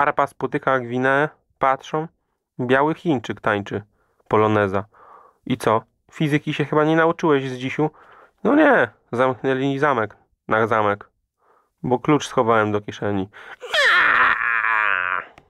Arpa spotyka gwinę, patrzą, biały Chińczyk tańczy, poloneza. I co, fizyki się chyba nie nauczyłeś z dzisiu? No nie, zamknęli zamek, na zamek, bo klucz schowałem do kieszeni.